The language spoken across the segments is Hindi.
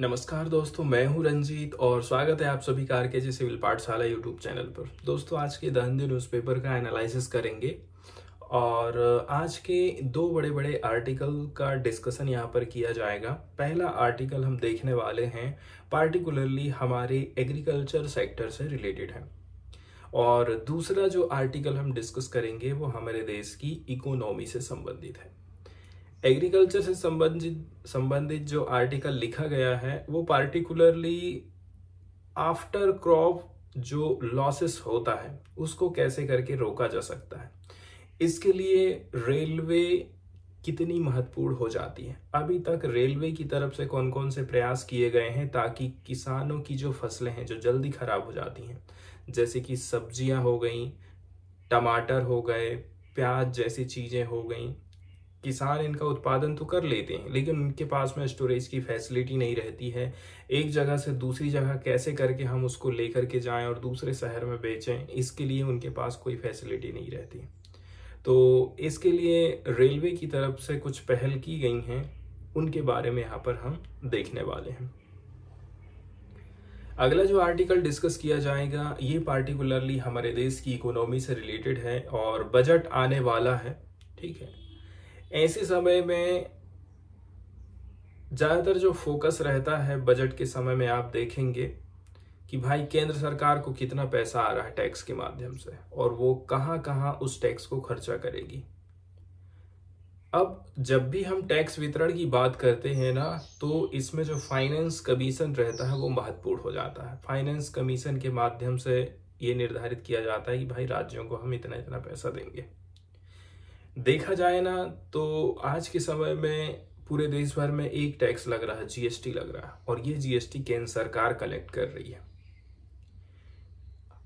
नमस्कार दोस्तों मैं हूं रंजीत और स्वागत है आप सभी कार के जी सिविल पाठशाला यूट्यूब चैनल पर दोस्तों आज के द न्यूज़पेपर का एनालिसिस करेंगे और आज के दो बड़े बड़े आर्टिकल का डिस्कशन यहाँ पर किया जाएगा पहला आर्टिकल हम देखने वाले हैं पार्टिकुलरली हमारे एग्रीकल्चर सेक्टर से रिलेटेड है और दूसरा जो आर्टिकल हम डिस्कस करेंगे वो हमारे देश की इकोनॉमी से संबंधित है एग्रीकल्चर से संबंधित संबंधित जो आर्टिकल लिखा गया है वो पार्टिकुलरली आफ्टर क्रॉप जो लॉसेस होता है उसको कैसे करके रोका जा सकता है इसके लिए रेलवे कितनी महत्वपूर्ण हो जाती है अभी तक रेलवे की तरफ से कौन कौन से प्रयास किए गए हैं ताकि किसानों की जो फसलें हैं जो जल्दी खराब हो जाती हैं जैसे कि सब्जियां हो गई टमाटर हो गए प्याज जैसी चीज़ें हो गई किसान इनका उत्पादन तो कर लेते हैं लेकिन उनके पास में स्टोरेज की फैसिलिटी नहीं रहती है एक जगह से दूसरी जगह कैसे करके हम उसको लेकर के जाएं और दूसरे शहर में बेचें इसके लिए उनके पास कोई फैसिलिटी नहीं रहती तो इसके लिए रेलवे की तरफ से कुछ पहल की गई हैं उनके बारे में यहाँ पर हम देखने वाले हैं अगला जो आर्टिकल डिस्कस किया जाएगा ये पार्टिकुलरली हमारे देश की इकोनॉमी से रिलेटेड है और बजट आने वाला है ठीक है ऐसे समय में ज़्यादातर जो फोकस रहता है बजट के समय में आप देखेंगे कि भाई केंद्र सरकार को कितना पैसा आ रहा है टैक्स के माध्यम से और वो कहाँ कहाँ उस टैक्स को खर्चा करेगी अब जब भी हम टैक्स वितरण की बात करते हैं ना तो इसमें जो फाइनेंस कमीशन रहता है वो महत्वपूर्ण हो जाता है फाइनेंस कमीशन के माध्यम से ये निर्धारित किया जाता है कि भाई राज्यों को हम इतना इतना पैसा देंगे देखा जाए ना तो आज के समय में पूरे देश भर में एक टैक्स लग रहा है जीएसटी लग रहा है और ये जीएसटी केंद्र सरकार कलेक्ट कर रही है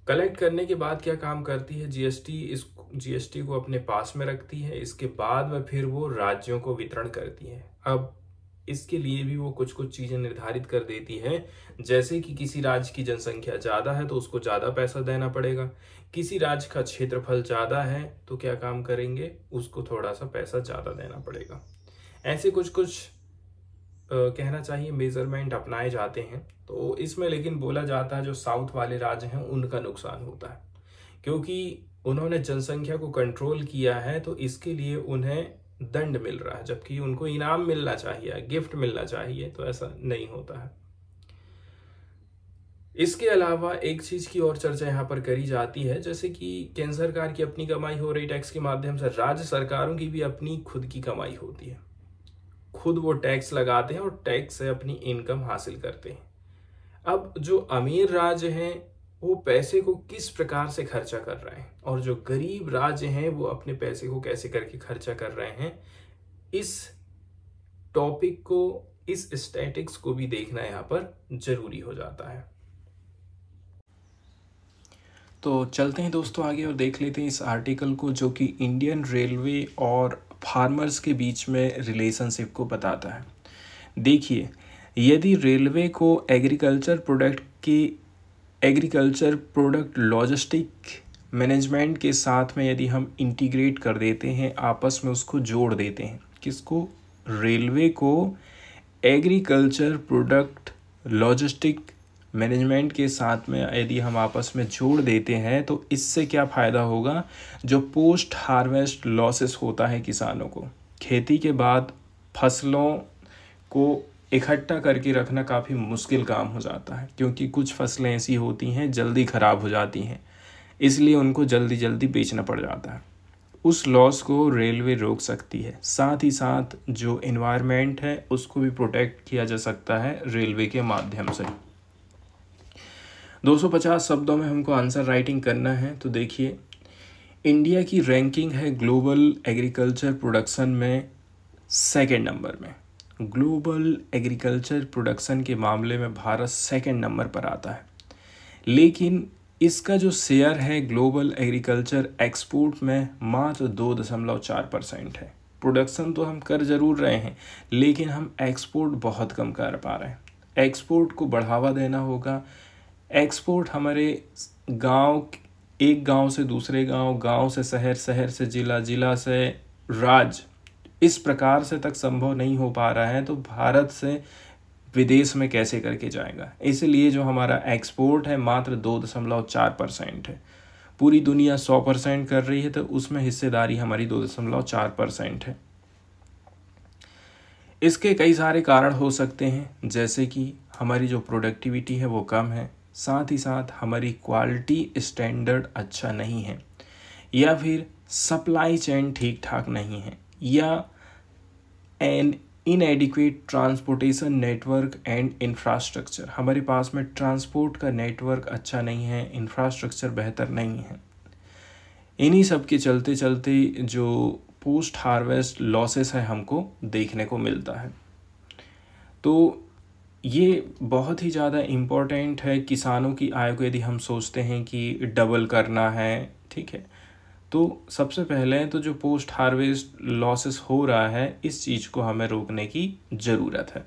कलेक्ट करने के बाद क्या काम करती है जीएसटी इस जीएसटी को अपने पास में रखती है इसके बाद में फिर वो राज्यों को वितरण करती है अब इसके लिए भी वो कुछ कुछ चीज़ें निर्धारित कर देती है जैसे कि किसी राज्य की जनसंख्या ज़्यादा है तो उसको ज़्यादा पैसा देना पड़ेगा किसी राज्य का क्षेत्रफल ज़्यादा है तो क्या काम करेंगे उसको थोड़ा सा पैसा ज़्यादा देना पड़ेगा ऐसे कुछ कुछ कहना चाहिए मेज़रमेंट अपनाए जाते हैं तो इसमें लेकिन बोला जाता है जो साउथ वाले राज्य हैं उनका नुकसान होता है क्योंकि उन्होंने जनसंख्या को कंट्रोल किया है तो इसके लिए उन्हें दंड मिल रहा है जबकि उनको इनाम मिलना चाहिए गिफ्ट मिलना चाहिए तो ऐसा नहीं होता है इसके अलावा एक चीज़ की और चर्चा यहाँ पर करी जाती है जैसे कि केंद्र सरकार की अपनी कमाई हो रही टैक्स के माध्यम से राज्य सरकारों की भी अपनी खुद की कमाई होती है खुद वो टैक्स लगाते हैं और टैक्स से अपनी इनकम हासिल करते हैं अब जो अमीर राज्य हैं वो पैसे को किस प्रकार से खर्चा कर रहे हैं और जो गरीब राज्य हैं वो अपने पैसे को कैसे करके खर्चा कर रहे हैं इस टॉपिक को इस स्टैटिक्स को भी देखना यहाँ पर जरूरी हो जाता है तो चलते हैं दोस्तों आगे और देख लेते हैं इस आर्टिकल को जो कि इंडियन रेलवे और फार्मर्स के बीच में रिलेशनशिप को बताता है देखिए यदि रेलवे को एग्रीकल्चर प्रोडक्ट की एग्रीकल्चर प्रोडक्ट लॉजिस्टिक मैनेजमेंट के साथ में यदि हम इंटीग्रेट कर देते हैं आपस में उसको जोड़ देते हैं किसको रेलवे को एग्रीकल्चर प्रोडक्ट लॉजिस्टिक मैनेजमेंट के साथ में यदि हम आपस में जोड़ देते हैं तो इससे क्या फ़ायदा होगा जो पोस्ट हार्वेस्ट लॉसेस होता है किसानों को खेती के बाद फसलों को इकट्ठा करके रखना काफ़ी मुश्किल काम हो जाता है क्योंकि कुछ फसलें ऐसी होती हैं जल्दी ख़राब हो जाती हैं इसलिए उनको जल्दी जल्दी बेचना पड़ जाता है उस लॉस को रेलवे रोक सकती है साथ ही साथ जो इन्वायरमेंट है उसको भी प्रोटेक्ट किया जा सकता है रेलवे के माध्यम से 250 शब्दों में हमको आंसर राइटिंग करना है तो देखिए इंडिया की रैंकिंग है ग्लोबल एग्रीकल्चर प्रोडक्शन में सेकेंड नंबर में ग्लोबल एग्रीकल्चर प्रोडक्शन के मामले में भारत सेकंड नंबर पर आता है लेकिन इसका जो शेयर है ग्लोबल एग्रीकल्चर एक्सपोर्ट में मात्र दो दशमलव चार परसेंट है प्रोडक्शन तो हम कर ज़रूर रहे हैं लेकिन हम एक्सपोर्ट बहुत कम कर पा रहे हैं एक्सपोर्ट को बढ़ावा देना होगा एक्सपोर्ट हमारे गांव एक गांव से दूसरे गांव गांव से शहर शहर से जिला जिला से राज्य इस प्रकार से तक संभव नहीं हो पा रहा है तो भारत से विदेश में कैसे करके जाएगा इसलिए जो हमारा एक्सपोर्ट है मात्र दो दशमलव चार परसेंट है पूरी दुनिया सौ परसेंट कर रही है तो उसमें हिस्सेदारी हमारी दो दशमलव चार परसेंट है इसके कई सारे कारण हो सकते हैं जैसे कि हमारी जो प्रोडक्टिविटी है वो कम है साथ ही साथ हमारी क्वालिटी स्टैंडर्ड अच्छा नहीं है या फिर सप्लाई चैन ठीक ठाक नहीं है या an inadequate transportation network and infrastructure हमारे पास में ट्रांसपोर्ट का नेटवर्क अच्छा नहीं है इंफ्रास्ट्रक्चर बेहतर नहीं है इन्हीं सब के चलते चलते जो पोस्ट हार्वेस्ट लॉसेस है हमको देखने को मिलता है तो ये बहुत ही ज़्यादा इम्पोर्टेंट है किसानों की आय को यदि हम सोचते हैं कि डबल करना है ठीक है तो सबसे पहले तो जो पोस्ट हार्वेस्ट लॉसेस हो रहा है इस चीज़ को हमें रोकने की ज़रूरत है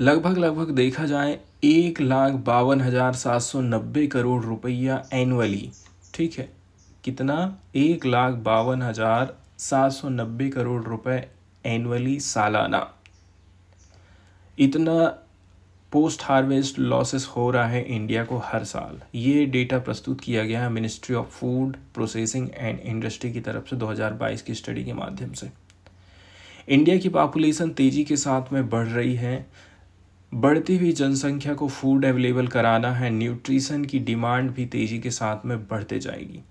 लगभग लगभग देखा जाए एक लाख बावन हज़ार सात सौ नब्बे करोड़ रुपया एनुअली ठीक है कितना एक लाख बावन हज़ार सात सौ नब्बे करोड़ रुपए एनुअली सालाना इतना पोस्ट हार्वेस्ट लॉसेस हो रहा है इंडिया को हर साल ये डेटा प्रस्तुत किया गया है ministry of food processing and industry की तरफ से 2022 की स्टडी के माध्यम से इंडिया की पॉपुलेशन तेज़ी के साथ में बढ़ रही है बढ़ती हुई जनसंख्या को फूड अवेलेबल कराना है न्यूट्रिशन की डिमांड भी तेज़ी के साथ में बढ़ते जाएगी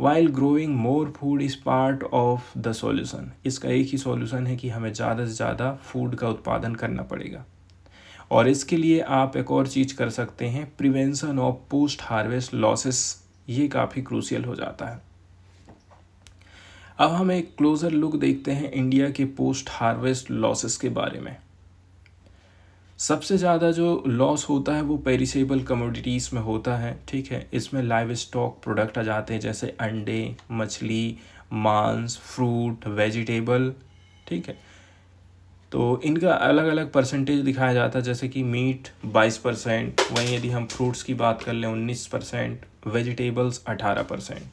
while growing more food is part of the solution इसका एक ही सोल्यूसन है कि हमें ज़्यादा से ज़्यादा फूड का उत्पादन करना पड़ेगा और इसके लिए आप एक और चीज़ कर सकते हैं prevention of post harvest losses ये काफ़ी क्रूशियल हो जाता है अब हम एक क्लोज़र लुक देखते हैं इंडिया के पोस्ट हार्वेस्ट लॉसेस के बारे में सबसे ज़्यादा जो लॉस होता है वो पेरिसेबल कमोडिटीज़ में होता है ठीक है इसमें लाइव स्टॉक प्रोडक्ट आ जाते हैं जैसे अंडे मछली मांस फ्रूट वेजिटेबल ठीक है तो इनका अलग अलग परसेंटेज दिखाया जाता है जैसे कि मीट 22 परसेंट वहीं यदि हम फ्रूट्स की बात कर लें 19 परसेंट वेजिटेबल्स अठारह परसेंट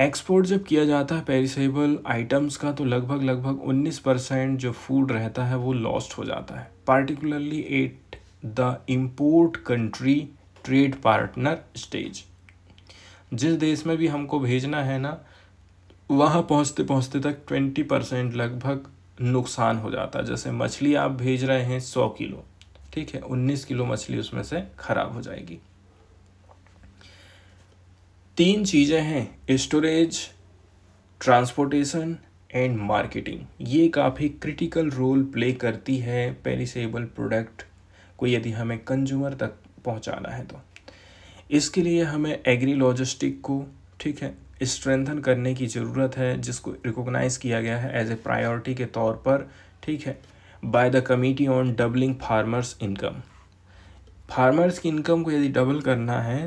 एक्सपोर्ट जब किया जाता है पेरिसेबल आइटम्स का तो लगभग लगभग 19 परसेंट जो फूड रहता है वो लॉस्ट हो जाता है particularly at the import country trade partner stage जिस देश में भी हमको भेजना है ना वहाँ पहुँचते पहुँचते तक ट्वेंटी परसेंट लगभग नुकसान हो जाता है जैसे मछली आप भेज रहे हैं सौ किलो ठीक है उन्नीस किलो मछली उसमें से ख़राब हो जाएगी तीन चीज़ें हैं स्टोरेज ट्रांसपोर्टेशन एंड मार्केटिंग ये काफ़ी क्रिटिकल रोल प्ले करती है पेरिसेबल प्रोडक्ट को यदि हमें कंज्यूमर तक पहुंचाना है तो इसके लिए हमें एग्री लॉजिस्टिक को ठीक है स्ट्रेंथन करने की ज़रूरत है जिसको रिकॉग्नाइज़ किया गया है एज ए प्रायोरिटी के तौर पर ठीक है by the committee on doubling farmers income farmers की इनकम को यदि डबल करना है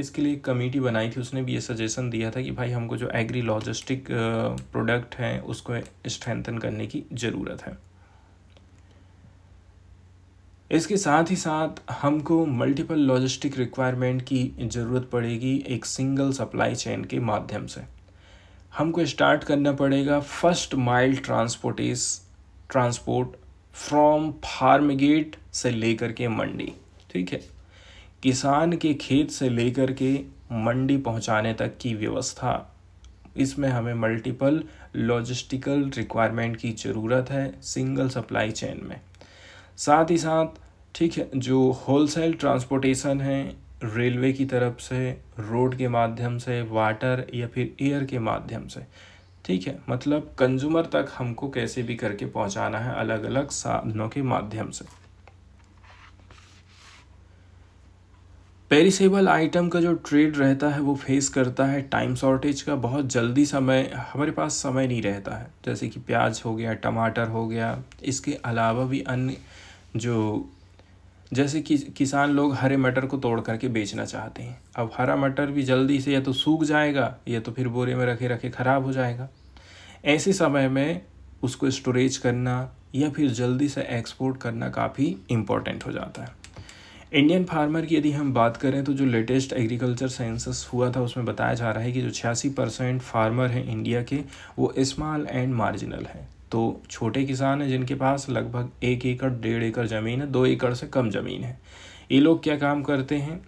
इसके लिए एक कमेटी बनाई थी उसने भी ये सजेशन दिया था कि भाई हमको जो एग्री लॉजिस्टिक प्रोडक्ट हैं उसको स्ट्रेंथन करने की ज़रूरत है इसके साथ ही साथ हमको मल्टीपल लॉजिस्टिक रिक्वायरमेंट की ज़रूरत पड़ेगी एक सिंगल सप्लाई चेन के माध्यम से हमको स्टार्ट करना पड़ेगा first mile transports transport from farmgate से लेकर के मंडी ठीक है किसान के खेत से लेकर के मंडी पहुंचाने तक की व्यवस्था इसमें हमें मल्टीपल लॉजिस्टिकल रिक्वायरमेंट की ज़रूरत है सिंगल सप्लाई चेन में साथ ही साथ ठीक है जो होलसेल ट्रांसपोर्टेशन है रेलवे की तरफ से रोड के माध्यम से वाटर या फिर एयर के माध्यम से ठीक है मतलब कंज्यूमर तक हमको कैसे भी करके पहुंचाना है अलग अलग साधनों के माध्यम से पेरिसेबल आइटम का जो ट्रेड रहता है वो फेस करता है टाइम शॉर्टेज का बहुत जल्दी समय हमारे पास समय नहीं रहता है जैसे कि प्याज हो गया टमाटर हो गया इसके अलावा भी अन्य जो जैसे कि किसान लोग हरे मटर को तोड़ करके बेचना चाहते हैं अब हरा मटर भी जल्दी से या तो सूख जाएगा या तो फिर बोरे में रखे रखे ख़राब हो जाएगा ऐसे समय में उसको स्टोरेज करना या फिर जल्दी से एक्सपोर्ट करना काफ़ी इम्पोर्टेंट हो जाता है इंडियन फार्मर की यदि हम बात करें तो जो लेटेस्ट एग्रीकल्चर सेंसस हुआ था उसमें बताया जा रहा है कि जो छियासी परसेंट फार्मर हैं इंडिया के वो स्मॉल एंड मार्जिनल हैं तो छोटे किसान हैं जिनके पास लगभग एक एकड़ डेढ़ एकड़ ज़मीन है दो एकड़ से कम ज़मीन है ये लोग क्या काम करते हैं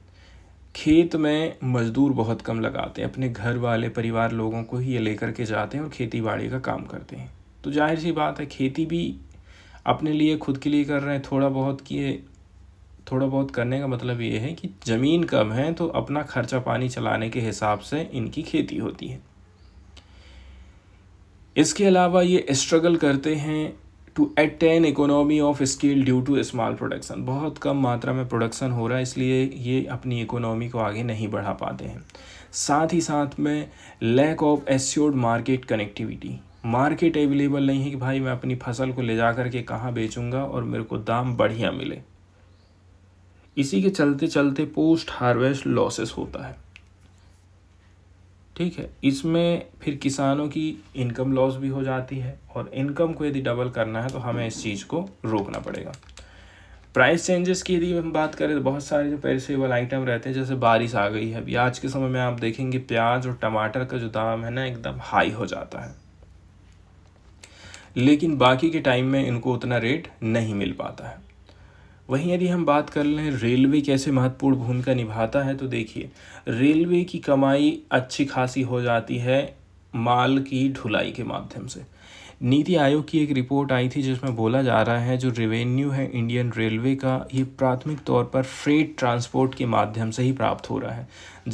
खेत में मज़दूर बहुत कम लगाते हैं अपने घर वाले परिवार लोगों को ही ये लेकर के जाते हैं और खेती बाड़ी का काम करते हैं तो जाहिर सी बात है खेती भी अपने लिए खुद के लिए कर रहे हैं थोड़ा बहुत किए थोड़ा बहुत करने का मतलब ये है कि ज़मीन कम है तो अपना खर्चा पानी चलाने के हिसाब से इनकी खेती होती है इसके अलावा ये स्ट्रगल करते हैं to attain economy of scale due to small production बहुत कम मात्रा में प्रोडक्शन हो रहा है इसलिए ये अपनी इकोनॉमी को आगे नहीं बढ़ा पाते हैं साथ ही साथ में lack of assured market connectivity market available नहीं है कि भाई मैं अपनी फसल को ले जा कर के कहाँ बेचूँगा और मेरे को दाम बढ़िया मिले इसी के चलते चलते पोस्ट हार्वेस्ट लॉसेस होता है ठीक है इसमें फिर किसानों की इनकम लॉस भी हो जाती है और इनकम को यदि डबल करना है तो हमें इस चीज़ को रोकना पड़ेगा प्राइस चेंजेस की यदि हम बात करें तो बहुत सारे जो पेरिसेबल आइटम रहते हैं जैसे बारिश आ गई है अभी आज के समय में आप देखेंगे प्याज और टमाटर का जो दाम है ना एकदम हाई हो जाता है लेकिन बाकी के टाइम में इनको उतना रेट नहीं मिल पाता है वहीं यदि हम बात कर लें रेलवे कैसे महत्वपूर्ण भूमिका निभाता है तो देखिए रेलवे की कमाई अच्छी खासी हो जाती है माल की ढुलाई के माध्यम से नीति आयोग की एक रिपोर्ट आई थी जिसमें बोला जा रहा है जो रेवेन्यू है इंडियन रेलवे का ये प्राथमिक तौर पर फ्रेट ट्रांसपोर्ट के माध्यम से ही प्राप्त हो रहा है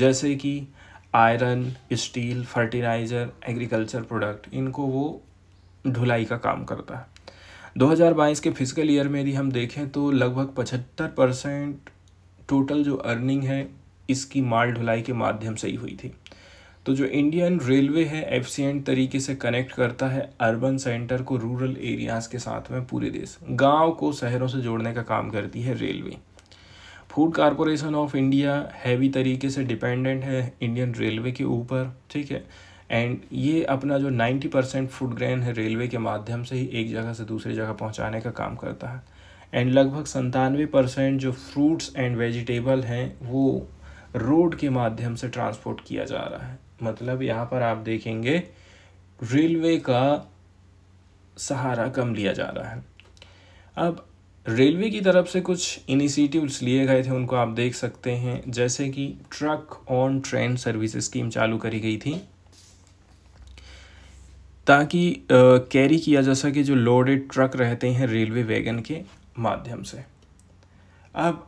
जैसे कि iron steel fertiliser agriculture product इनको वो ढुलाई का काम करता है 2022 के फिजिकल ईयर में यदि हम देखें तो लगभग 75 परसेंट टोटल जो अर्निंग है इसकी माल ढुलाई के माध्यम से ही हुई थी तो जो इंडियन रेलवे है एफिशिएंट तरीके से कनेक्ट करता है अर्बन सेंटर को रूरल एरियाज के साथ में पूरे देश गांव को शहरों से जोड़ने का काम करती है railway Food Corporation of India heavy तरीके से डिपेंडेंट है इंडियन रेलवे के ऊपर ठीक है एंड ये अपना जो 90 परसेंट फूड ग्रेन है रेलवे के माध्यम से ही एक जगह से दूसरी जगह पहुंचाने का काम करता है एंड लगभग संतानवे परसेंट जो फ्रूट्स एंड वेजिटेबल हैं वो रोड के माध्यम से ट्रांसपोर्ट किया जा रहा है मतलब यहाँ पर आप देखेंगे रेलवे का सहारा कम लिया जा रहा है अब रेलवे की तरफ से कुछ इनिशिएटिव्स लिए गए थे उनको आप देख सकते हैं जैसे कि truck on train service scheme चालू करी गई थी ताकि कैरी किया जा सके जो लोडेड ट्रक रहते हैं रेलवे वैगन के माध्यम से अब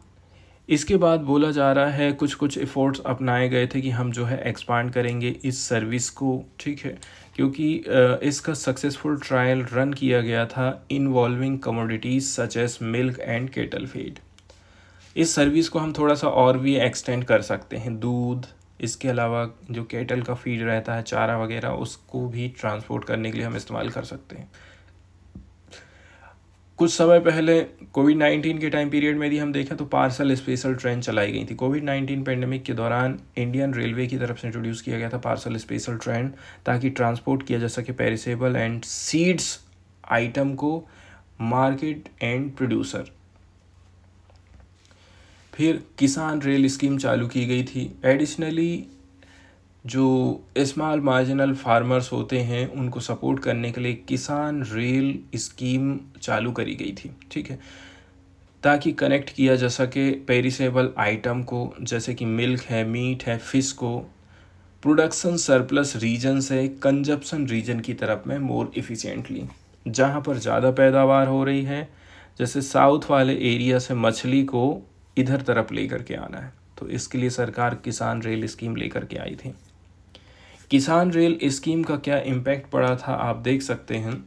इसके बाद बोला जा रहा है कुछ कुछ एफर्ट्स अपनाए गए थे कि हम जो है एक्सपांड करेंगे इस सर्विस को ठीक है क्योंकि इसका सक्सेसफुल ट्रायल रन किया गया था involving commodities such as milk and cattle feed इस सर्विस को हम थोड़ा सा और भी एक्सटेंड कर सकते हैं दूध इसके अलावा जो कैटल का फीड रहता है चारा वगैरह उसको भी ट्रांसपोर्ट करने के लिए हम इस्तेमाल कर सकते हैं कुछ समय पहले कोविड नाइन्टीन के टाइम पीरियड में भी हम देखें तो पार्सल स्पेशल ट्रेन चलाई गई थी कोविड नाइन्टीन पेंडेमिक के दौरान इंडियन रेलवे की तरफ से इंट्रोड्यूस किया गया था पार्सल स्पेशल ट्रेन ताकि ट्रांसपोर्ट किया जा सके पेरिसेबल एंड सीड्स आइटम को मार्केट एंड प्रोड्यूसर फिर किसान रेल स्कीम चालू की गई थी एडिशनली जो स्मॉल मार्जिनल फार्मर्स होते हैं उनको सपोर्ट करने के लिए किसान रेल स्कीम चालू करी गई थी ठीक है ताकि कनेक्ट किया जा सके पेरिसेबल आइटम को जैसे कि मिल्क है मीट है फिश को प्रोडक्शन सरप्लस रीजन से कंजप्शन रीजन की तरफ में मोर इफ़िशेंटली जहाँ पर ज़्यादा पैदावार हो रही है जैसे साउथ वाले एरिया से मछली को इधर तरफ ले करके आना है तो इसके लिए सरकार किसान रेल स्कीम लेकर के आई थी किसान रेल स्कीम का क्या इम्पैक्ट पड़ा था आप देख सकते हैं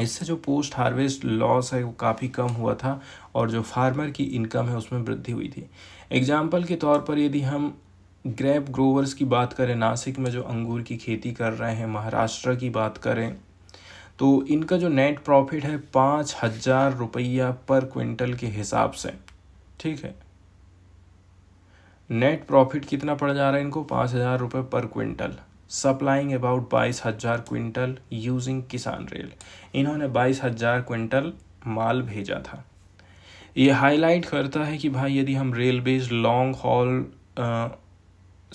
इससे जो पोस्ट हार्वेस्ट लॉस है वो काफ़ी कम हुआ था और जो फार्मर की इनकम है उसमें वृद्धि हुई थी एग्जाम्पल के तौर पर यदि हम ग्रैप ग्रोवर्स की बात करें नासिक में जो अंगूर की खेती कर रहे हैं महाराष्ट्र की बात करें तो इनका जो नेट प्रॉफिट है पाँच हज़ार रुपया पर क्विंटल के हिसाब से ठीक है नेट प्रॉफिट कितना पड़ जा रहा है इनको पाँच हज़ार रुपये पर क्विंटल सप्लाइंग अबाउट बाईस हज़ार क्विंटल यूजिंग किसान रेल इन्होंने बाईस हज़ार क्विंटल माल भेजा था ये हाईलाइट करता है कि भाई यदि हम रेलवेज लॉन्ग हॉल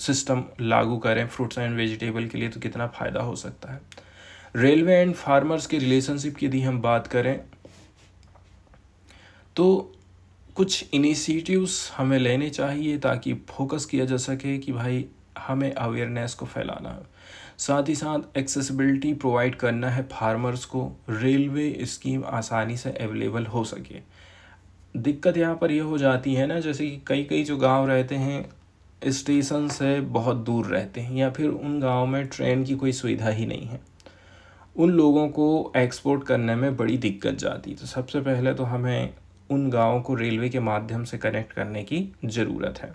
सिस्टम लागू करें फ्रूट्स एंड वेजिटेबल के लिए तो कितना फ़ायदा हो सकता है रेलवे एंड फार्मर्स के रिलेशनशिप की यदि हम बात करें तो कुछ इनिशिएटिव्स हमें लेने चाहिए ताकि फोकस किया जा सके कि भाई हमें अवेयरनेस को फैलाना है साथ ही साथ एक्सेसिबिलिटी प्रोवाइड करना है फार्मर्स को रेलवे स्कीम आसानी से अवेलेबल हो सके दिक्कत यहाँ पर यह हो जाती है ना जैसे कि कई कई जो गांव रहते हैं स्टेशन से बहुत दूर रहते हैं या फिर उन गांव में ट्रेन की कोई सुविधा ही नहीं है उन लोगों को एक्सपोर्ट करने में बड़ी दिक्कत जाती तो सबसे पहले तो हमें उन गांवों को रेलवे के माध्यम से कनेक्ट करने की ज़रूरत है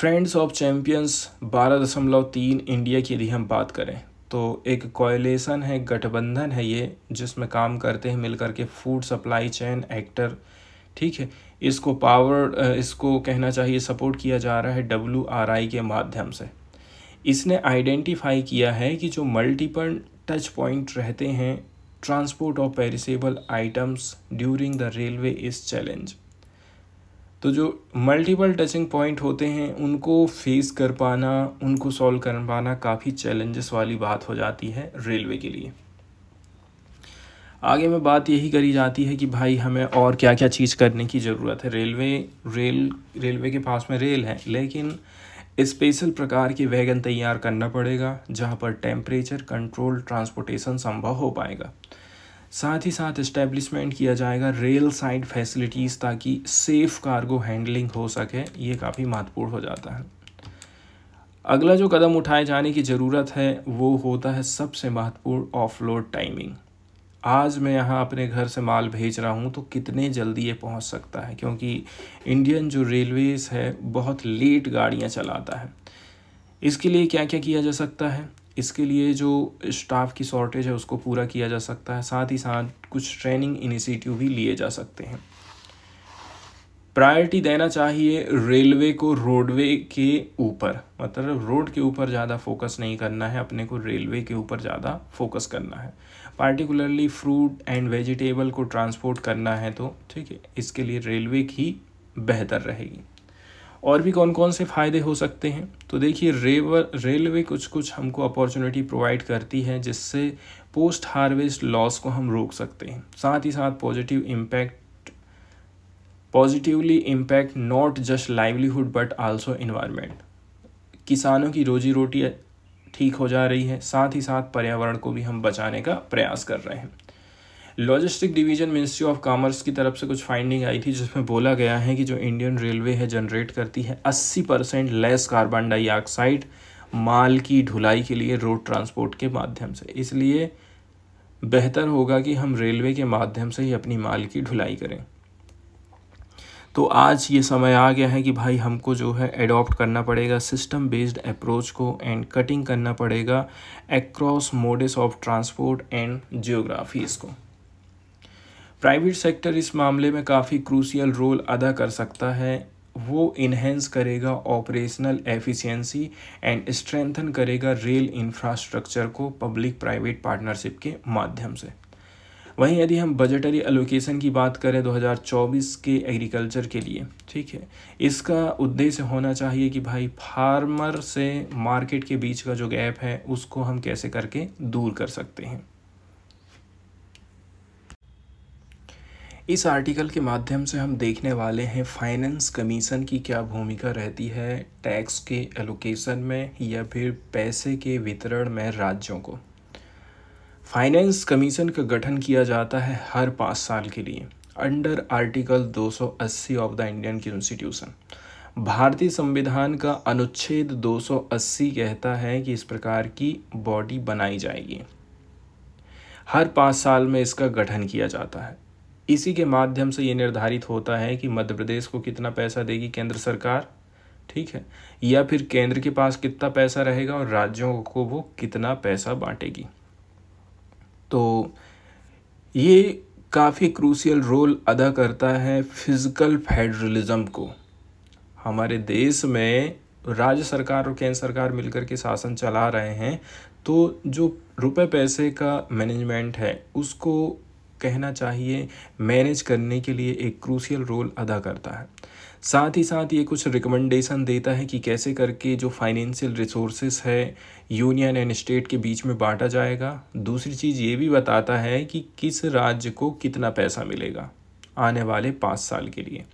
फ्रेंड्स ऑफ चैम्पियंस तीन इंडिया की यदि हम बात करें तो एक कोयलेसन है गठबंधन है ये जिसमें काम करते हैं मिलकर के फूड सप्लाई चैन एक्टर ठीक है इसको पावर इसको कहना चाहिए सपोर्ट किया जा रहा है डब्ल्यू आर आई के माध्यम से इसने आइडेंटिफाई किया है कि जो मल्टीपल टच पॉइंट रहते हैं transport of perishable items during the railway is challenge तो जो मल्टीपल टचिंग पॉइंट होते हैं उनको फेस कर पाना उनको सॉल्व कर पाना काफ़ी चैलेंजेस वाली बात हो जाती है रेलवे के लिए आगे में बात यही करी जाती है कि भाई हमें और क्या क्या चीज़ करने की ज़रूरत है रेलवे रेल रेलवे के पास में रेल है लेकिन स्पेशल प्रकार के वैगन तैयार करना पड़ेगा जहाँ पर टेम्परेचर कंट्रोल ट्रांसपोर्टेशन संभव हो पाएगा साथ ही साथ इस्टेब्लिशमेंट किया जाएगा रेल साइड फैसिलिटीज़ ताकि सेफ़ कार्गो हैंडलिंग हो सके ये काफ़ी महत्वपूर्ण हो जाता है अगला जो कदम उठाए जाने की ज़रूरत है वो होता है सबसे महत्वपूर्ण ऑफलोड टाइमिंग आज मैं यहाँ अपने घर से माल भेज रहा हूँ तो कितने जल्दी ये पहुँच सकता है क्योंकि इंडियन जो रेलवेज़ है बहुत लेट गाड़ियाँ चलाता है इसके लिए क्या क्या किया जा सकता है इसके लिए जो स्टाफ की शॉर्टेज है उसको पूरा किया जा सकता है साथ ही साथ कुछ ट्रेनिंग इनिशिएटिव भी लिए जा सकते हैं प्रायोरिटी देना चाहिए रेलवे को रोडवे के ऊपर मतलब रोड के ऊपर ज़्यादा फोकस नहीं करना है अपने को रेलवे के ऊपर ज़्यादा फोकस करना है पार्टिकुलरली फ्रूट एंड वेजिटेबल को ट्रांसपोर्ट करना है तो ठीक है इसके लिए रेलवे की बेहतर रहेगी और भी कौन कौन से फ़ायदे हो सकते हैं तो देखिए रेलवे कुछ कुछ हमको अपॉर्चुनिटी प्रोवाइड करती है जिससे पोस्ट हार्वेस्ट लॉस को हम रोक सकते हैं साथ ही साथ positive impact positively impact not just livelihood but also environment किसानों की रोजी रोटी ठीक हो जा रही है साथ ही साथ पर्यावरण को भी हम बचाने का प्रयास कर रहे हैं logistic division ministry of commerce की तरफ से कुछ फाइंडिंग आई थी जिसमें बोला गया है कि जो इंडियन रेलवे है जनरेट करती है 80 परसेंट लेस कार्बन डाइऑक्साइड माल की ढुलाई के लिए रोड ट्रांसपोर्ट के माध्यम से इसलिए बेहतर होगा कि हम रेलवे के माध्यम से ही अपनी माल की ढुलाई करें तो आज ये समय आ गया है कि भाई हमको जो है एडॉप्ट करना पड़ेगा सिस्टम बेस्ड अप्रोच को एंड कटिंग करना पड़ेगा across modes of transport and geographies को प्राइवेट सेक्टर इस मामले में काफ़ी क्रूसियल रोल अदा कर सकता है वो इन्हेंस करेगा ऑपरेशनल एफिशिएंसी एंड स्ट्रेंथन करेगा रेल इंफ्रास्ट्रक्चर को पब्लिक प्राइवेट पार्टनरशिप के माध्यम से वहीं यदि हम बजटरी एलोकेशन की बात करें 2024 के एग्रीकल्चर के लिए ठीक है इसका उद्देश्य होना चाहिए कि भाई फार्मर से मार्केट के बीच का जो गैप है उसको हम कैसे करके दूर कर सकते हैं इस आर्टिकल के माध्यम से हम देखने वाले हैं फाइनेंस कमीशन की क्या भूमिका रहती है टैक्स के एलोकेशन में या फिर पैसे के वितरण में राज्यों को फाइनेंस कमीशन का गठन किया जाता है हर पाँच साल के लिए under article 280 of the Indian constitution भारतीय संविधान का अनुच्छेद 280 कहता है कि इस प्रकार की बॉडी बनाई जाएगी हर पाँच साल में इसका गठन किया जाता है इसी के माध्यम से ये निर्धारित होता है कि मध्य प्रदेश को कितना पैसा देगी केंद्र सरकार ठीक है या फिर केंद्र के पास कितना पैसा रहेगा और राज्यों को वो कितना पैसा बांटेगी तो ये काफ़ी क्रूसियल रोल अदा करता है फिजिकल फेडरलिज्म को हमारे देश में राज्य सरकार और केंद्र सरकार मिलकर के शासन चला रहे हैं तो जो रुपए पैसे का मैनेजमेंट है उसको कहना चाहिए मैनेज करने के लिए एक क्रूशियल रोल अदा करता है साथ ही साथ ये कुछ रिकमेंडेशन देता है कि कैसे करके जो फाइनेंशियल रिसोर्सेस है यूनियन एंड स्टेट के बीच में बांटा जाएगा दूसरी चीज़ ये भी बताता है कि किस राज्य को कितना पैसा मिलेगा आने वाले पाँच साल के लिए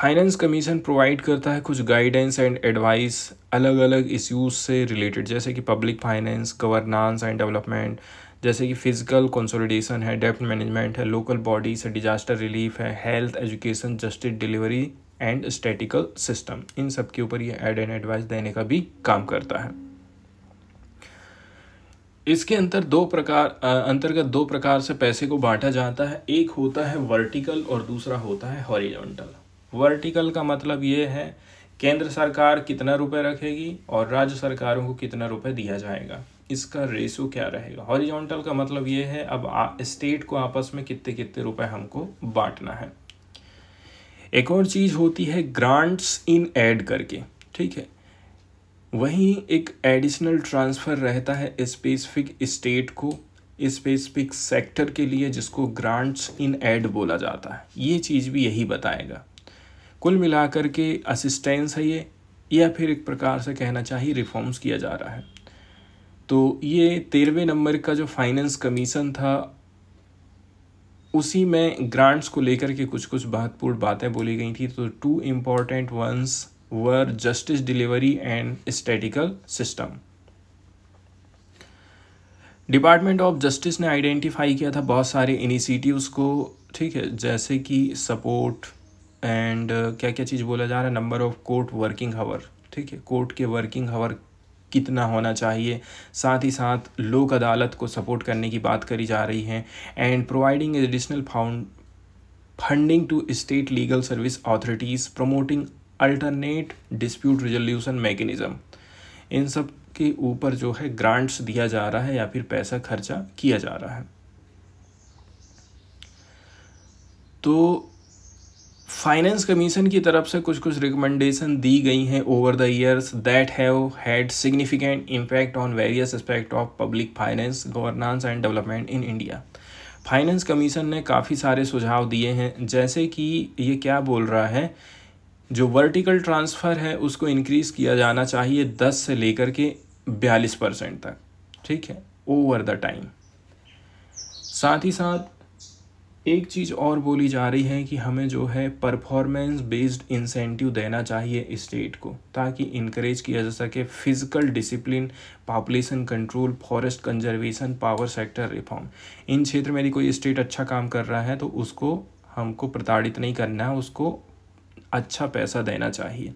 फाइनेंस कमीशन प्रोवाइड करता है कुछ गाइडेंस एंड एडवाइस अलग अलग इश्यूज से रिलेटेड जैसे कि public finance governance and development जैसे कि फिजिकल कंसोलिडेशन है डेप्ट मैनेजमेंट है लोकल बॉडीज है डिजास्टर रिलीफ है health education justice delivery and statistical system इन सब के ऊपर ये एड एंड एडवाइस देने का भी काम करता है इसके अंतर दो प्रकार अंतर्गत दो प्रकार से पैसे को बांटा जाता है एक होता है वर्टिकल और दूसरा होता है हॉरिजॉन्टल वर्टिकल का मतलब ये है केंद्र सरकार कितना रुपए रखेगी और राज्य सरकारों को कितना रुपए दिया जाएगा इसका रेशो क्या रहेगा हॉरिजॉन्टल का मतलब ये है अब स्टेट को आपस में कितने कितने रुपए हमको बांटना है एक और चीज़ होती है ग्रांट्स इन ऐड करके ठीक है वहीं एक एडिशनल ट्रांसफ़र रहता है स्पेसिफिक स्टेट को स्पेसिफिक सेक्टर के लिए जिसको ग्रांट्स इन ऐड बोला जाता है ये चीज़ भी यही बताएगा कुल मिलाकर के असिस्टेंस है ये या फिर एक प्रकार से कहना चाहिए रिफॉर्म्स किया जा रहा है तो ये तेरहवें नंबर का जो फाइनेंस कमीशन था उसी में ग्रांट्स को लेकर के कुछ कुछ महत्वपूर्ण बातें बोली गई थी तो two important ones were justice delivery and statistical system department of justice ने आइडेंटिफाई किया था बहुत सारे इनिशिएटिव्स को ठीक है जैसे कि सपोर्ट एंड uh, क्या क्या चीज़ बोला जा रहा है number of court working hours ठीक है कोर्ट के वर्किंग हावर कितना होना चाहिए साथ ही साथ लोक अदालत को सपोर्ट करने की बात करी जा रही है and providing additional found funding to state legal service authorities promoting alternate dispute resolution mechanism इन सब के ऊपर जो है ग्रांट्स दिया जा रहा है या फिर पैसा खर्चा किया जा रहा है तो फाइनेंस कमीशन की तरफ से कुछ कुछ रिकमेंडेशन दी गई हैं over the years that have had significant impact on various aspect of public finance governance and development in India finance commission ने काफ़ी सारे सुझाव दिए हैं जैसे कि ये क्या बोल रहा है जो वर्टिकल ट्रांसफ़र है उसको इंक्रीज किया जाना चाहिए दस से लेकर के बयालीस परसेंट तक ठीक है ओवर द टाइम साथ ही साथ एक चीज़ और बोली जा रही है कि हमें जो है परफॉर्मेंस बेस्ड इंसेंटिव देना चाहिए स्टेट को ताकि इनक्रेज किया जा सके physical discipline population control forest conservation power sector reform इन क्षेत्र में यदि कोई स्टेट अच्छा काम कर रहा है तो उसको हमको प्रताड़ित नहीं करना है उसको अच्छा पैसा देना चाहिए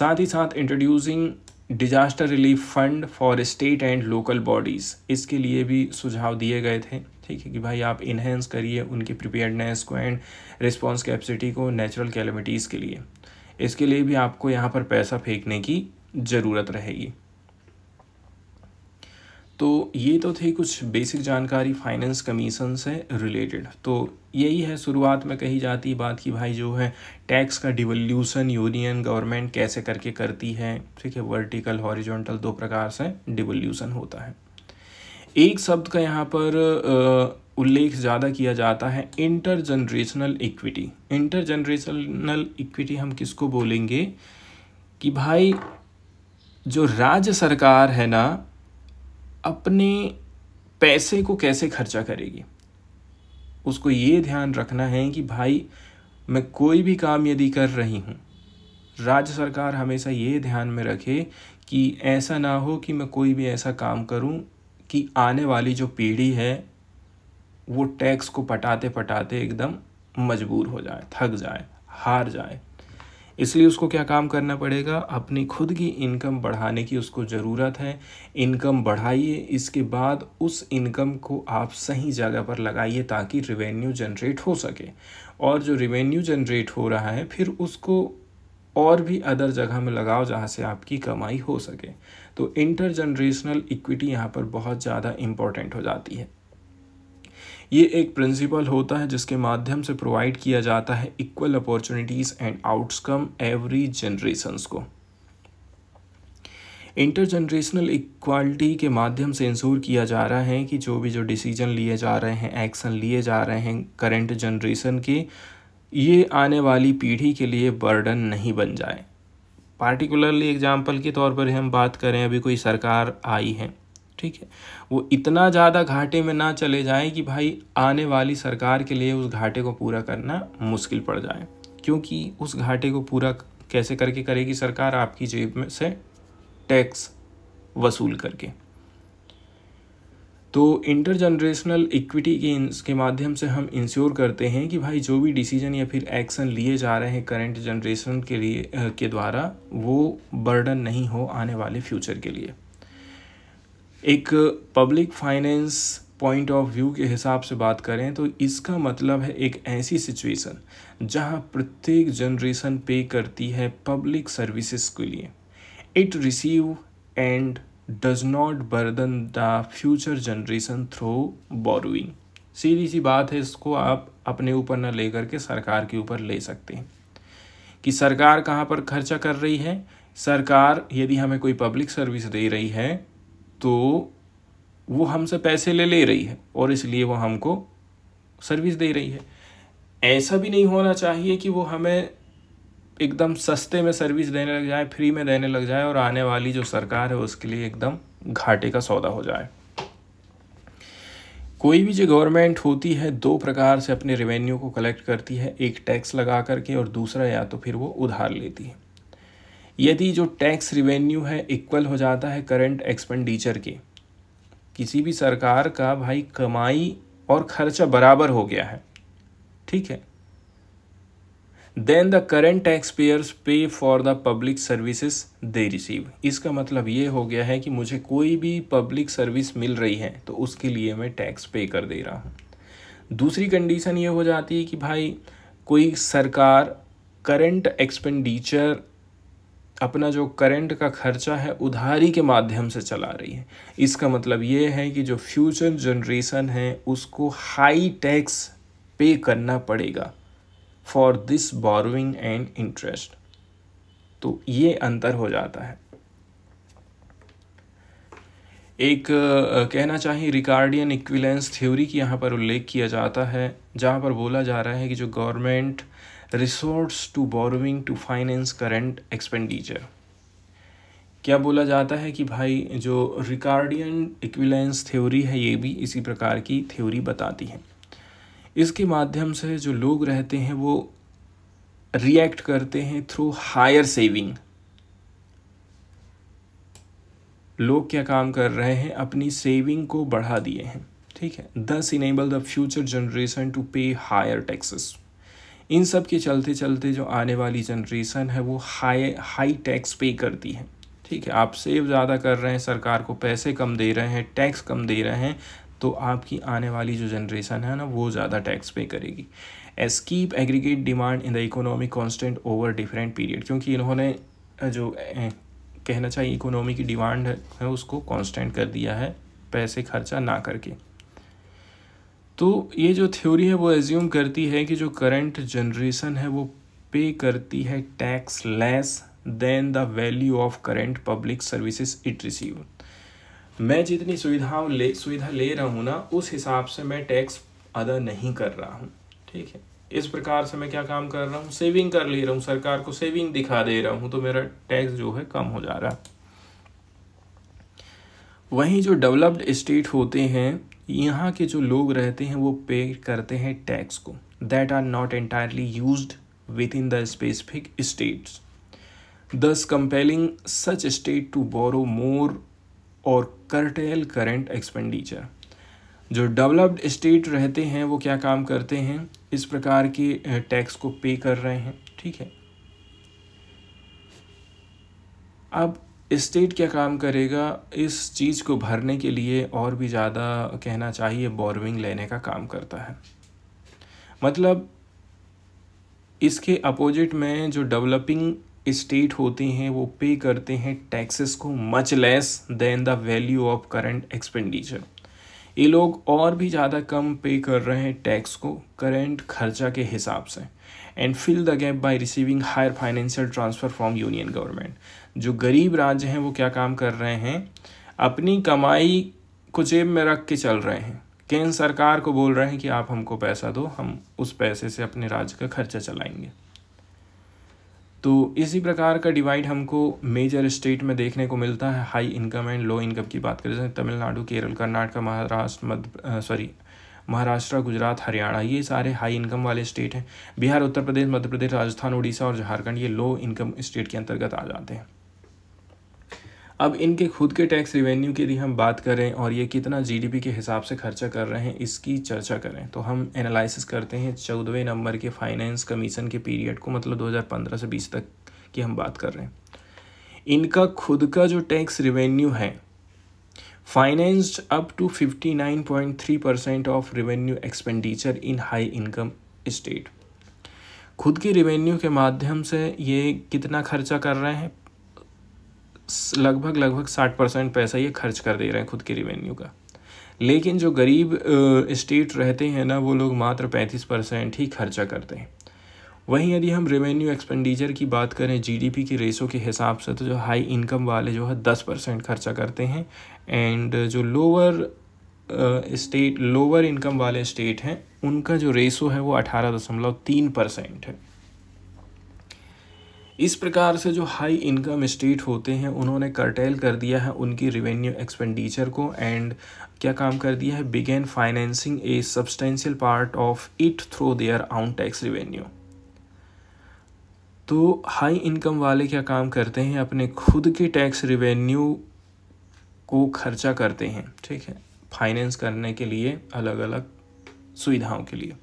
साथ ही साथ introducing disaster relief fund for state and local bodies इसके लिए भी सुझाव दिए गए थे ठीक है कि भाई आप इन्हेंस करिए उनकी प्रिपेयर्डनेस को एंड रिस्पॉन्स कैपेसिटी को नेचुरल कैलमिटीज़ के लिए इसके लिए भी आपको यहाँ पर पैसा फेंकने की ज़रूरत रहेगी तो ये तो थे कुछ बेसिक जानकारी फाइनेंस कमीशन से रिलेटेड तो यही है शुरुआत में कही जाती बात कि भाई जो है टैक्स का डिवोल्यूशन यूनियन गवर्नमेंट कैसे करके करती है ठीक है वर्टिकल हॉरिजॉन्टल दो प्रकार से डिवोल्यूशन होता है एक शब्द का यहाँ पर उल्लेख ज़्यादा किया जाता है intergenerational equity intergenerational equity हम किसको बोलेंगे कि भाई जो राज्य सरकार है ना अपने पैसे को कैसे खर्चा करेगी उसको ये ध्यान रखना है कि भाई मैं कोई भी काम यदि कर रही हूँ राज्य सरकार हमेशा ये ध्यान में रखे कि ऐसा ना हो कि मैं कोई भी ऐसा काम करूँ कि आने वाली जो पीढ़ी है वो टैक्स को पटाते पटाते एकदम मजबूर हो जाए थक जाए हार जाए इसलिए उसको क्या काम करना पड़ेगा अपनी खुद की इनकम बढ़ाने की उसको ज़रूरत है इनकम बढ़ाइए इसके बाद उस इनकम को आप सही जगह पर लगाइए ताकि रिवेन्यू जनरेट हो सके और जो रिवेन्यू जनरेट हो रहा है फिर उसको और भी अदर जगह में लगाओ जहाँ से आपकी कमाई हो सके तो इंटर जनरेशनल इक्विटी यहाँ पर बहुत ज़्यादा इम्पॉर्टेंट हो जाती है ये एक प्रिंसिपल होता है जिसके माध्यम से प्रोवाइड किया जाता है equal opportunities and outcome every generations को इंटर जनरेशनल इक्वालिटी के माध्यम से इंश्योर किया जा रहा है कि जो भी जो डिसीजन लिए जा रहे हैं एक्शन लिए जा रहे हैं करंट जनरेशन के ये आने वाली पीढ़ी के लिए बर्डन नहीं बन जाए पार्टिकुलरली एग्जाम्पल के तौर पर हम बात करें अभी कोई सरकार आई है ठीक है वो इतना ज़्यादा घाटे में ना चले जाए कि भाई आने वाली सरकार के लिए उस घाटे को पूरा करना मुश्किल पड़ जाए क्योंकि उस घाटे को पूरा कैसे करके करेगी सरकार आपकी जेब में से टैक्स वसूल करके तो इंटर जनरेशनल इक्विटी के के माध्यम से हम इंश्योर करते हैं कि भाई जो भी डिसीजन या फिर एक्शन लिए जा रहे हैं करंट जनरेशन के लिए के द्वारा वो बर्डन नहीं हो आने वाले फ्यूचर के लिए एक public finance point of view के हिसाब से बात करें तो इसका मतलब है एक ऐसी सिचुएशन जहां प्रत्येक जनरेशन पे करती है पब्लिक सर्विसेज के लिए it receive and does not burden the future generation through borrowing सीधी सी बात है इसको आप अपने ऊपर न लेकर के सरकार के ऊपर ले सकते हैं कि सरकार कहाँ पर खर्चा कर रही है सरकार यदि हमें कोई पब्लिक सर्विस दे रही है तो वो हमसे पैसे ले ले रही है और इसलिए वो हमको सर्विस दे रही है ऐसा भी नहीं होना चाहिए कि वो हमें एकदम सस्ते में सर्विस देने लग जाए फ्री में देने लग जाए और आने वाली जो सरकार है उसके लिए एकदम घाटे का सौदा हो जाए कोई भी जो गवर्नमेंट होती है दो प्रकार से अपने रेवेन्यू को कलेक्ट करती है एक टैक्स लगा करके और दूसरा या तो फिर वो उधार लेती है यदि जो टैक्स रिवेन्यू है इक्वल हो जाता है करंट एक्सपेंडिचर के किसी भी सरकार का भाई कमाई और खर्चा बराबर हो गया है ठीक है then the current tax payers pay for the public services they receive इसका मतलब ये हो गया है कि मुझे कोई भी पब्लिक सर्विस मिल रही है तो उसके लिए मैं टैक्स पे कर दे रहा हूँ दूसरी कंडीशन ये हो जाती है कि भाई कोई सरकार करंट एक्सपेंडिचर अपना जो करंट का खर्चा है उधारी के माध्यम से चला रही है इसका मतलब ये है कि जो फ्यूचर जनरेशन है उसको हाई टैक्स पे करना पड़ेगा for this borrowing and interest तो ये अंतर हो जाता है एक कहना चाहिए रिकार्डियन इक्विलेंस थ्योरी की यहाँ पर उल्लेख किया जाता है जहाँ पर बोला जा रहा है कि जो government resource to borrowing to finance current expenditure क्या बोला जाता है कि भाई जो रिकार्डियन इक्विलेंस थ्योरी है ये भी इसी प्रकार की थ्योरी बताती है इसके माध्यम से जो लोग रहते हैं वो रिएक्ट करते हैं थ्रू हायर सेविंग लोग क्या काम कर रहे हैं अपनी सेविंग को बढ़ा दिए हैं ठीक है thus enable the future generation to pay higher taxes इन सब के चलते चलते जो आने वाली जनरेशन है वो हाई हाई टैक्स पे करती है ठीक है आप सेव ज़्यादा कर रहे हैं सरकार को पैसे कम दे रहे हैं टैक्स कम दे रहे हैं तो आपकी आने वाली जो जनरेशन है ना वो ज़्यादा टैक्स पे करेगी as keep aggregate demand in the economy constant over different period क्योंकि इन्होंने जो कहना चाहिए इकोनॉमी की डिमांड है उसको कॉन्स्टेंट कर दिया है पैसे खर्चा ना करके तो ये जो थ्योरी है वो एज्यूम करती है कि जो करंट जनरेशन है वो पे करती है tax less than the value of current public services it receive मैं जितनी सुविधाओं ले सुविधा ले रहा हूँ ना उस हिसाब से मैं टैक्स अदा नहीं कर रहा हूँ ठीक है इस प्रकार से मैं क्या काम कर रहा हूँ सेविंग कर ले रहा हूँ सरकार को सेविंग दिखा दे रहा हूँ तो मेरा टैक्स जो है कम हो जा रहा वहीं जो डेवलप्ड स्टेट होते हैं यहाँ के जो लोग रहते हैं वो पे करते हैं टैक्स को that are not entirely use within the specific states thus compelling such state to borrow more और करटेल करेंट एक्सपेंडिचर जो डेवलप्ड स्टेट रहते हैं वो क्या काम करते हैं इस प्रकार के टैक्स को पे कर रहे हैं ठीक है अब स्टेट क्या काम करेगा इस चीज़ को भरने के लिए और भी ज़्यादा कहना चाहिए बोरविंग लेने का काम करता है मतलब इसके अपोजिट में जो डेवलपिंग स्टेट होते हैं वो पे करते हैं टैक्सेस को much less than the value of current expenditure ये लोग और भी ज़्यादा कम पे कर रहे हैं टैक्स को करंट खर्चा के हिसाब से and fill the gap by receiving higher financial transfer from union government जो गरीब राज्य हैं वो क्या काम कर रहे हैं अपनी कमाई को जेब में रख के चल रहे हैं केंद्र सरकार को बोल रहे हैं कि आप हमको पैसा दो हम उस पैसे से अपने राज्य का खर्चा चलाएंगे तो इसी प्रकार का डिवाइड हमको मेजर स्टेट में देखने को मिलता है high income and low income की बात करें जैसे तमिलनाडु केरल कर्नाटक महाराष्ट्र मध्य सॉरी महाराष्ट्र गुजरात हरियाणा ये सारे हाई इनकम वाले स्टेट हैं बिहार उत्तर प्रदेश मध्य प्रदेश राजस्थान उड़ीसा और झारखंड ये लो इनकम स्टेट के अंतर्गत आ जाते हैं अब इनके खुद के टैक्स रिवेन्यू की यदि हम बात करें और ये कितना जीडीपी के हिसाब से खर्चा कर रहे हैं इसकी चर्चा करें तो हम एनालिसिस करते हैं चौदहवें नंबर के फाइनेंस कमीशन के पीरियड को मतलब 2015 से 20 तक की हम बात कर रहे हैं इनका खुद का जो टैक्स रिवेन्यू है financed up to 59.3 percent of revenue expenditure in high income state खुद के रिवेन्यू के माध्यम से ये कितना खर्चा कर रहे हैं लगभग लगभग साठ परसेंट पैसा ये खर्च कर दे रहे हैं खुद के रेवेन्यू का लेकिन जो गरीब स्टेट रहते हैं ना वो लोग मात्र पैंतीस परसेंट ही खर्चा करते हैं वहीं यदि हम रेवेन्यू एक्सपेंडिचर की बात करें जीडीपी की रेशो के हिसाब से तो जो हाई इनकम वाले जो है दस परसेंट खर्चा करते हैं एंड जो लोअर स्टेट लोअर इनकम वाले स्टेट हैं उनका जो रेशो है वो अठारह दशमलव तीन परसेंट है इस प्रकार से जो हाई इनकम स्टेट होते हैं उन्होंने कर्टेल कर दिया है उनकी रेवेन्यू एक्सपेंडिचर को एंड क्या काम कर दिया है began financing a substantial part of it through their own tax revenue तो हाई इनकम वाले क्या काम करते हैं अपने खुद के टैक्स रिवेन्यू को खर्चा करते हैं ठीक है फाइनेंस करने के लिए अलग अलग सुविधाओं के लिए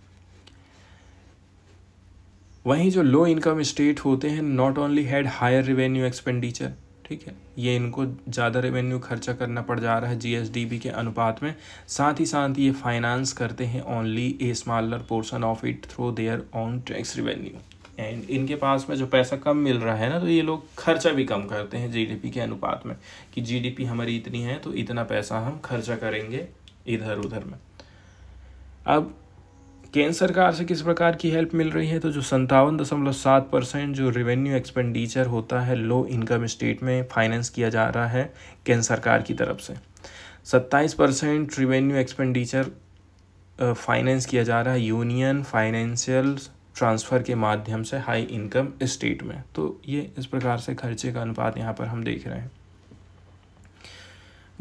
वहीं जो लो इनकम स्टेट होते हैं not only had higher revenue expenditure ठीक है ये इनको ज़्यादा रेवेन्यू खर्चा करना पड़ जा रहा है जीएसडीपी के अनुपात में साथ ही साथ ये फाइनेंस करते हैं only a smaller portion of it through their own tax revenue and इनके पास में जो पैसा कम मिल रहा है ना तो ये लोग खर्चा भी कम करते हैं जीडीपी के अनुपात में कि जीडीपी हमारी इतनी है तो इतना पैसा हम खर्चा करेंगे इधर उधर में अब केंद्र सरकार से किस प्रकार की हेल्प मिल रही है तो जो संतावन दशमलव सात परसेंट जो रेवेन्यू एक्सपेंडिचर होता है लो इनकम स्टेट में फाइनेंस किया जा रहा है केंद्र सरकार की तरफ से सत्ताईस परसेंट रिवेन्यू एक्सपेंडिचर फाइनेंस किया जा रहा है यूनियन फाइनेंशियल ट्रांसफ़र के माध्यम से हाई इनकम स्टेट में तो ये इस प्रकार से खर्चे का अनुपात यहाँ पर हम देख रहे हैं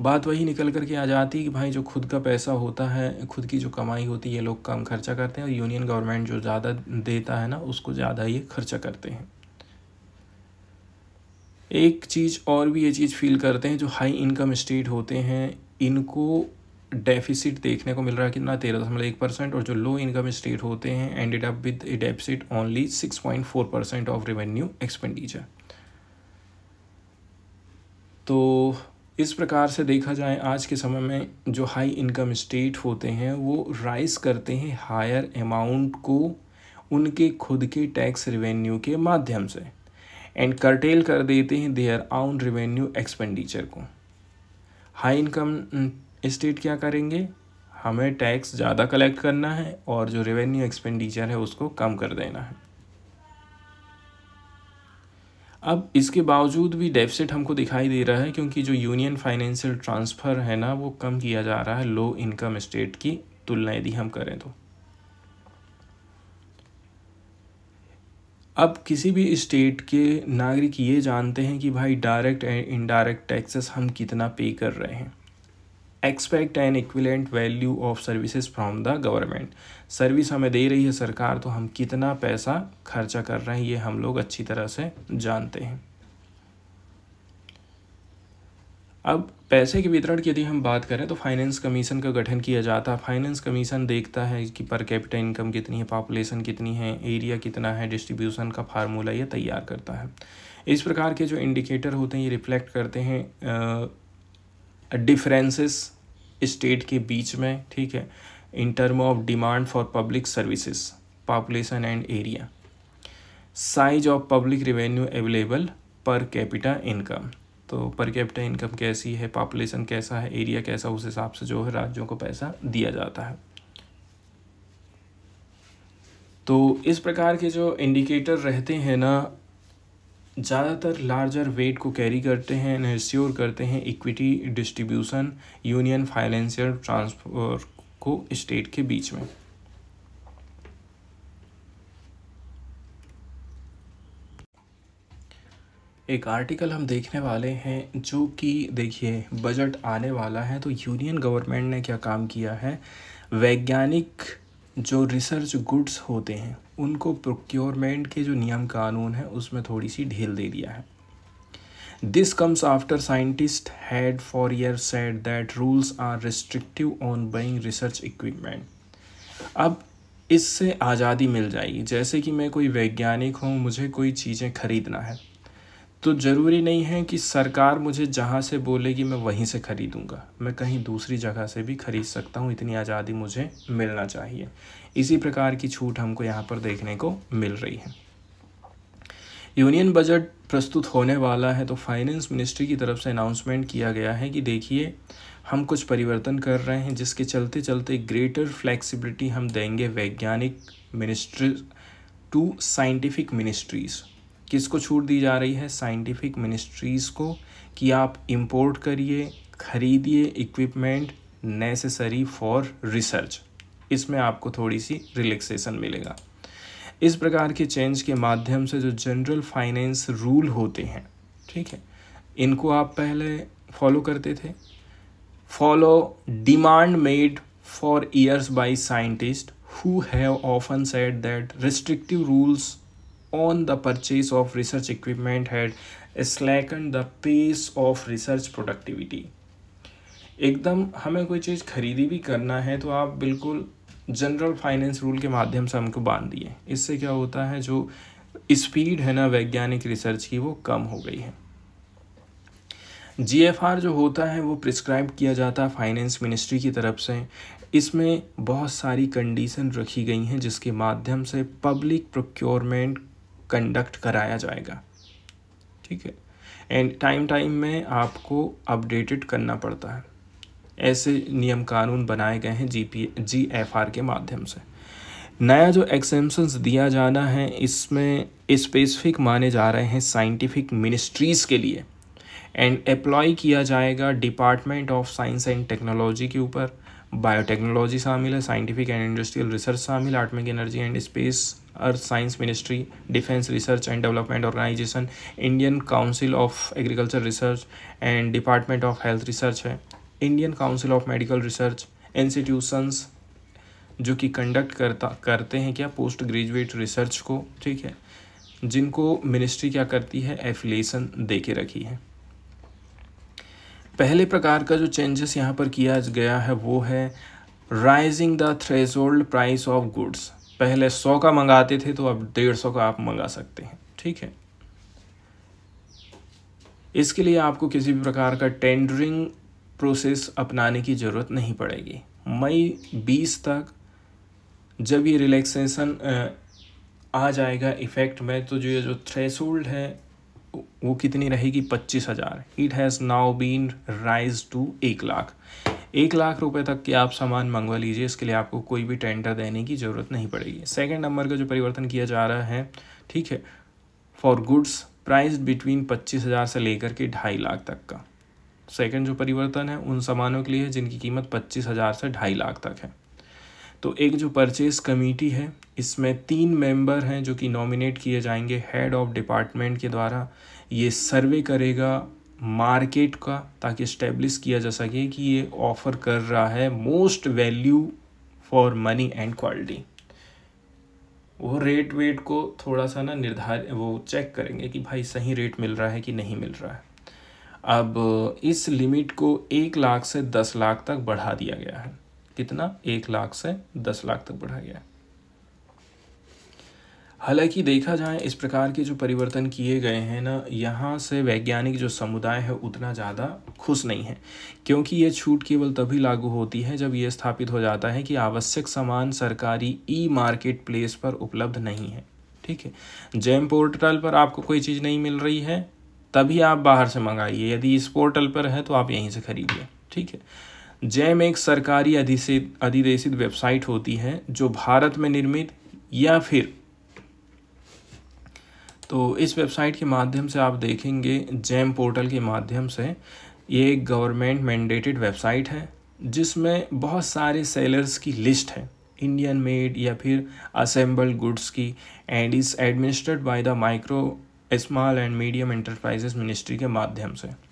बात वही निकल कर के आ जाती कि भाई जो खुद का पैसा होता है खुद की जो कमाई होती है ये लोग कम खर्चा करते हैं और यूनियन गवर्नमेंट जो ज़्यादा देता है ना उसको ज़्यादा ये खर्चा करते हैं एक चीज़ और भी ये चीज़ फील करते हैं जो हाई इनकम स्टेट होते हैं इनको डेफिसिट देखने को मिल रहा है कितना तेरह दशमलव एक परसेंट और जो लो इनकम स्टेट होते हैं ended up with a deficit only six point four percent of revenue expenditure तो इस प्रकार से देखा जाए आज के समय में जो हाई इनकम स्टेट होते हैं वो राइस करते हैं हायर अमाउंट को उनके खुद के टैक्स रिवेन्यू के माध्यम से एंड करटेल कर देते हैं देयर आउन रिवेन्यू एक्सपेंडिचर को हाई इनकम स्टेट क्या करेंगे हमें टैक्स ज़्यादा कलेक्ट करना है और जो रेवेन्यू एक्सपेंडिचर है उसको कम कर देना है अब इसके बावजूद भी डेफिसिट हमको दिखाई दे रहा है क्योंकि जो यूनियन फाइनेंशियल ट्रांसफ़र है ना वो कम किया जा रहा है लो इनकम स्टेट की तुलना यदि हम करें तो अब किसी भी स्टेट के नागरिक ये जानते हैं कि भाई डायरेक्ट एंड इनडायरेक्ट टैक्सेस हम कितना पे कर रहे हैं expect an equivalent value of services from the government service हमें दे रही है सरकार तो हम कितना पैसा खर्चा कर रहे हैं ये हम लोग अच्छी तरह से जानते हैं अब पैसे के वितरण की यदि हम बात करें तो फाइनेंस कमीशन का गठन किया जाता है फाइनेंस कमीशन देखता है कि पर कैपिटल इनकम कितनी है पॉपुलेशन कितनी है एरिया कितना है डिस्ट्रीब्यूशन का फार्मूला ये तैयार करता है इस प्रकार के जो इंडिकेटर होते हैं ये रिफ्लेक्ट करते हैं डिफरेंसेस स्टेट के बीच में ठीक है in term of demand for public services population and area size of public revenue available per capita income तो पर कैपिटा इनकम कैसी है पॉपुलेशन कैसा है एरिया कैसा उस हिसाब से जो है राज्यों को पैसा दिया जाता है तो इस प्रकार के जो इंडिकेटर रहते हैं ना ज़्यादातर लार्जर वेट को कैरी करते हैं इन्श्योर करते हैं equity distribution union financial transfer को स्टेट के बीच में एक आर्टिकल हम देखने वाले हैं जो कि देखिए बजट आने वाला है तो यूनियन गवर्नमेंट ने क्या काम किया है वैज्ञानिक जो रिसर्च गुड्स होते हैं उनको प्रोक्योरमेंट के जो नियम कानून हैं उसमें थोड़ी सी ढील दे दिया है this comes after scientist had for year said that rules are restrictive on buying research equipment अब इससे आज़ादी मिल जाएगी जैसे कि मैं कोई वैज्ञानिक हूँ मुझे कोई चीज़ें खरीदना है तो ज़रूरी नहीं है कि सरकार मुझे जहाँ से बोलेगी मैं वहीं से ख़रीदूँगा मैं कहीं दूसरी जगह से भी ख़रीद सकता हूँ इतनी आज़ादी मुझे मिलना चाहिए इसी प्रकार की छूट हमको यहाँ पर देखने को मिल रही है यूनियन बजट प्रस्तुत होने वाला है तो फाइनेंस मिनिस्ट्री की तरफ से अनाउंसमेंट किया गया है कि देखिए हम कुछ परिवर्तन कर रहे हैं जिसके चलते चलते ग्रेटर फ्लेक्सिबिलिटी हम देंगे वैज्ञानिक मिनिस्ट्री टू साइंटिफिक मिनिस्ट्रीज़ किसको छूट दी जा रही है साइंटिफिक मिनिस्ट्रीज़ को कि आप इंपोर्ट करिए खरीदिए इक्विपमेंट नेसेसरी फॉर रिसर्च इसमें आपको थोड़ी सी रिलैक्सेशन मिलेगा इस प्रकार के चेंज के माध्यम से जो जनरल फाइनेंस रूल होते हैं ठीक है इनको आप पहले फॉलो करते थे follow demand made for years by scientists who have often said that restrictive rules on the purchase of research equipment had slackened the pace of research productivity एकदम हमें कोई चीज़ खरीदी भी करना है तो आप बिल्कुल जनरल फाइनेंस रूल के माध्यम से हमको बांध दिए इससे क्या होता है जो स्पीड है ना वैज्ञानिक रिसर्च की वो कम हो गई है जीएफआर जो होता है वो प्रिस्क्राइब किया जाता है फाइनेंस मिनिस्ट्री की तरफ से इसमें बहुत सारी कंडीशन रखी गई हैं जिसके माध्यम से पब्लिक प्रोक्योरमेंट कंडक्ट कराया जाएगा ठीक है एंड टाइम टाइम में आपको अपडेटेड करना पड़ता है ऐसे नियम कानून बनाए गए हैं G P G F R के माध्यम से नया जो एक्सेम्पन्स दिया जाना है इसमें स्पेसिफिक माने जा रहे हैं साइंटिफिक मिनिस्ट्रीज़ के लिए एंड अप्लाई किया जाएगा department of science and technology के ऊपर बायोटेक्नोलॉजी शामिल है साइंटिफिक एंड इंडस्ट्रियल रिसर्च शामिल atomic atomic energy and space earth science ministry defence research and development organisation Indian council of agriculture research and department of health research है Indian council of medical research institutions जो कि कंडक्ट करता करते हैं क्या पोस्ट ग्रेजुएट रिसर्च को ठीक है जिनको मिनिस्ट्री क्या करती है एफिलेशन दे के रखी है पहले प्रकार का जो चेंजेस यहाँ पर किया गया है वो है raising the threshold price of goods पहले सौ का मंगाते थे तो अब डेढ़ सौ का आप मंगा सकते हैं ठीक है इसके लिए आपको किसी भी प्रकार का टेंडरिंग प्रोसेस अपनाने की ज़रूरत नहीं पड़ेगी मई बीस तक जब ये रिलैक्सेशन आ जाएगा इफ़ेक्ट में तो जो ये जो थ्रेशोल्ड है वो कितनी रहेगी पच्चीस हज़ार it has now been raise to एक लाख एक लाख रुपए तक के आप सामान मंगवा लीजिए इसके लिए आपको कोई भी टेंडर देने की ज़रूरत नहीं पड़ेगी सेकेंड नंबर का जो परिवर्तन किया जा रहा है ठीक है फॉर गुड्स प्राइस बिटवीन पच्चीस हज़ार से लेकर के ढाई लाख तक का सेकेंड जो परिवर्तन है उन सामानों के लिए है जिनकी कीमत पच्चीस हज़ार से ढाई लाख तक है तो एक जो परचेज कमेटी है इसमें तीन मेंबर हैं जो कि नॉमिनेट किए जाएंगे हेड ऑफ डिपार्टमेंट के द्वारा ये सर्वे करेगा मार्केट का ताकि इस्टेब्लिश किया जा सके कि ये ऑफ़र कर रहा है most value for money and quality वो रेट वेट को थोड़ा सा ना निर्धारित वो चेक करेंगे कि भाई सही रेट मिल रहा है कि नहीं मिल रहा है अब इस लिमिट को एक लाख से दस लाख तक बढ़ा दिया गया है कितना एक लाख से दस लाख तक बढ़ा गया हालांकि देखा जाए इस प्रकार के जो परिवर्तन किए गए हैं ना यहाँ से वैज्ञानिक जो समुदाय है उतना ज़्यादा खुश नहीं है क्योंकि ये छूट केवल तभी लागू होती है जब ये स्थापित हो जाता है कि आवश्यक सामान सरकारी ई मार्केट प्लेस पर उपलब्ध नहीं है ठीक है जैम पोर्टल पर आपको कोई चीज़ नहीं मिल रही है तभी आप बाहर से मंगाइए यदि इस पोर्टल पर है तो आप यहीं से खरीदिए ठीक है जैम एक सरकारी अधिशित अधिदेशित वेबसाइट होती है जो भारत में निर्मित या फिर तो इस वेबसाइट के माध्यम से आप देखेंगे जैम पोर्टल के माध्यम से ये एक गवर्नमेंट मैंडेटेड वेबसाइट है जिसमें बहुत सारे सेलर्स की लिस्ट है इंडियन मेड या फिर असेंबल्ड गुड्स की and is administered by the micro small and medium enterprises ministry के माध्यम से